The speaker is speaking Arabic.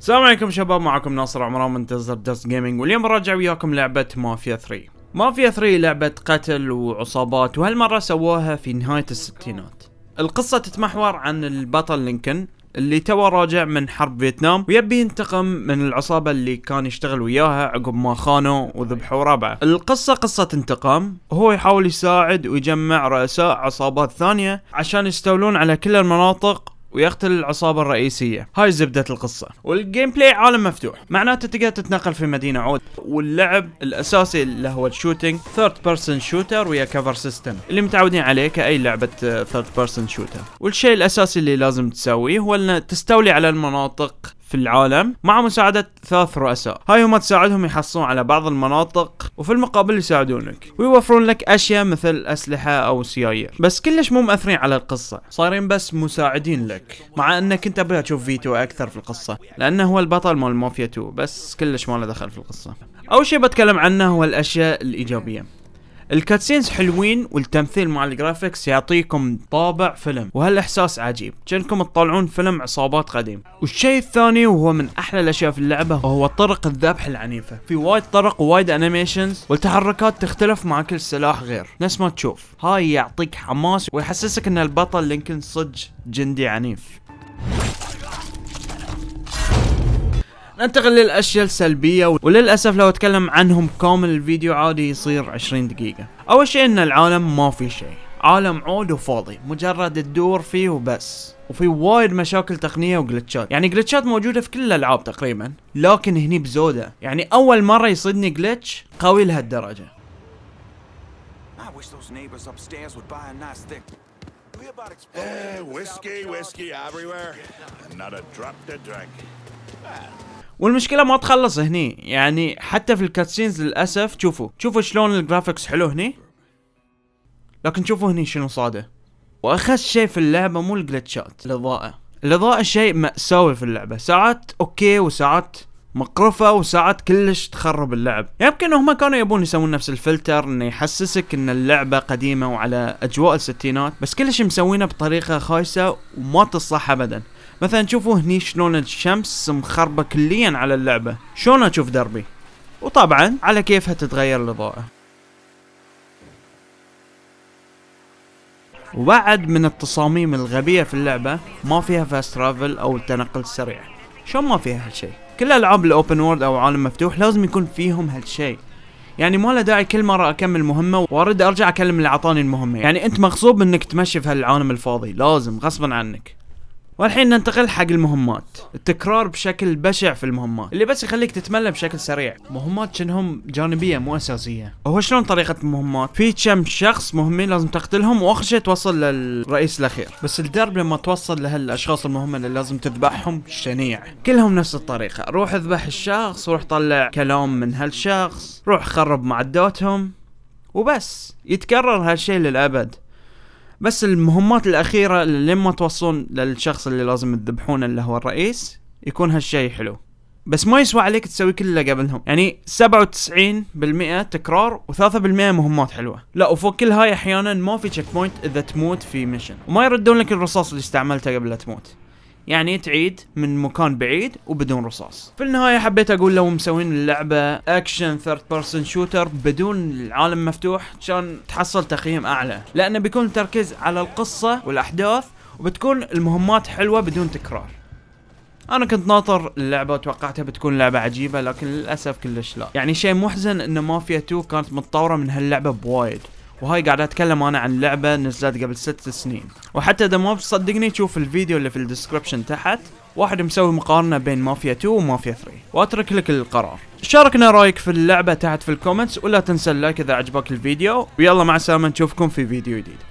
السلام عليكم شباب معكم ناصر عمران من تزر دست جيمنج واليوم راجع وياكم لعبة مافيا 3 مافيا 3 لعبة قتل وعصابات وهالمرة سووها في نهاية الستينات القصة تتمحور عن البطل لينكن اللي توا راجع من حرب فيتنام ويبي ينتقم من العصابة اللي كان يشتغل وياها عقب ما خانوا وذبحوا ربعه القصة قصة انتقام هو يحاول يساعد ويجمع رؤساء عصابات ثانية عشان يستولون على كل المناطق ويقتل العصابة الرئيسية هاي زبدة القصة والجيم بلاي عالم مفتوح معناته تقدر تتنقل في مدينة عود واللعب الأساسي اللي هو الشوتينج ثيرد بيرسون شوتر ويا كفر سيستم اللي متعودين عليه كأي لعبة ثيرد بيرسون شوتر والشيء الأساسي اللي لازم تسويه هو أن تستولي على المناطق في العالم مع مساعدة ثلاث رؤساء هاي هم تساعدهم يحصلون على بعض المناطق وفي المقابل يساعدونك ويوفرون لك أشياء مثل أسلحة أو سيايير بس كلش مو مأثرين على القصة صايرين بس مساعدين لك مع أنك كنت أبي أشوف فيتو أكثر في القصة لأنه هو البطل مال مافيا 2 بس كلش ما له دخل في القصة أول شيء بتكلم عنه هو الأشياء الإيجابية الكاتسينز حلوين والتمثيل مع الجرافيكس يعطيكم طابع فيلم وهالاحساس عجيب كأنكم تطلعون فيلم عصابات قديم والشيء الثاني وهو من احلى الاشياء في اللعبه وهو طرق الذبح العنيفه في وايد طرق ووايد انيميشنز والتحركات تختلف مع كل سلاح غير نفس ما تشوف هاي يعطيك حماس ويحسسك ان البطل لينكن صدق جندي عنيف ننتقل للاشياء السلبيه وللاسف لو اتكلم عنهم كامل الفيديو عادي يصير 20 دقيقه اول شيء ان العالم ما في شيء عالم عود وفاضي مجرد تدور فيه وبس وفي وايد مشاكل تقنيه وجلتشات يعني جلتشات موجوده في كل الالعاب تقريبا لكن هني بزوده يعني اول مره يصيدني جلتش قوي لهالدرجه Whiskey, whiskey everywhere. Not a drop to drink. والمشكله ما تخلص هني يعني حتى في الكاتسينز للاسف شوفوا شوفوا شلون الجرافكس حلو هني لكن شوفوا هني شنو صاده واخس شيء في اللعبه مو الجلتشات الاضاءه الاضاءه شيء ماساوي في اللعبه ساعات اوكي وساعات مقرفة وساعات كلش تخرب اللعب يمكن هم كانوا يبون يسوون نفس الفلتر انه يحسسك ان اللعبة قديمة وعلى اجواء الستينات بس كلش مسوينه بطريقة خايسة وما تصح ابدا مثلا شوفوا هني شلون الشمس مخربة كليا على اللعبة شلون اشوف دربي وطبعا على كيفها تتغير الاضاءة وبعد من التصاميم الغبية في اللعبة ما فيها فاست ترافل او التنقل السريع شلون ما فيها هالشيء كل العاب الاوبن وورد او عالم مفتوح لازم يكون فيهم هالشيء يعني ما له داعي كل مره اكمل مهمه وارد ارجع اكلم اللي اعطاني المهمه يعني انت مغصوب انك تمشي في هالعالم الفاضي لازم غصبا عنك والحين ننتقل حق المهمات التكرار بشكل بشع في المهمات اللي بس يخليك تتملى بشكل سريع مهمات شنهم جانبيه مو اساسيه هو شلون طريقه المهمات في كم شخص مهمين لازم تقتلهم واخر شيء توصل للرئيس الاخير بس الدرب لما توصل لهالاشخاص المهمه اللي لازم تذبحهم شنيع كلهم نفس الطريقه روح اذبح الشخص روح طلع كلام من هالشخص روح خرب معداتهم وبس يتكرر هالشيء للابد بس المهمات الاخيره لما توصلون للشخص اللي لازم تذبحونه اللي هو الرئيس يكون هالشيء حلو بس ما يسوى عليك تسوي كل اللي قبلهم يعني 97% تكرار و3% مهمات حلوه لا وفوق كل هاي احيانا ما في تشيك بوينت اذا تموت في ميشن وما يردون لك الرصاص اللي استعملته قبل لا تموت يعني تعيد من مكان بعيد وبدون رصاص في النهاية حبيت اقول لو مسوين اللعبة اكشن ثيرد بيرسون شوتر بدون العالم مفتوح عشان تحصل تقييم اعلى لانه بيكون التركيز على القصة والاحداث وبتكون المهمات حلوة بدون تكرار انا كنت ناطر اللعبه وتوقعتها بتكون لعبه عجيبه لكن للاسف كلش لا يعني شيء محزن ان مافيا 2 كانت متطوره من هاللعبه بوايد وهاي قاعد اتكلم انا عن لعبه نزلت قبل ست سنين وحتى اذا ما بتصدقني شوف الفيديو اللي في الديسكربشن تحت واحد مسوي مقارنه بين مافيا 2 ومافيا 3 واترك لك القرار شاركنا رايك في اللعبه تحت في الكومنتس ولا تنسى اللايك اذا عجبك الفيديو ويلا مع السلامه نشوفكم في فيديو جديد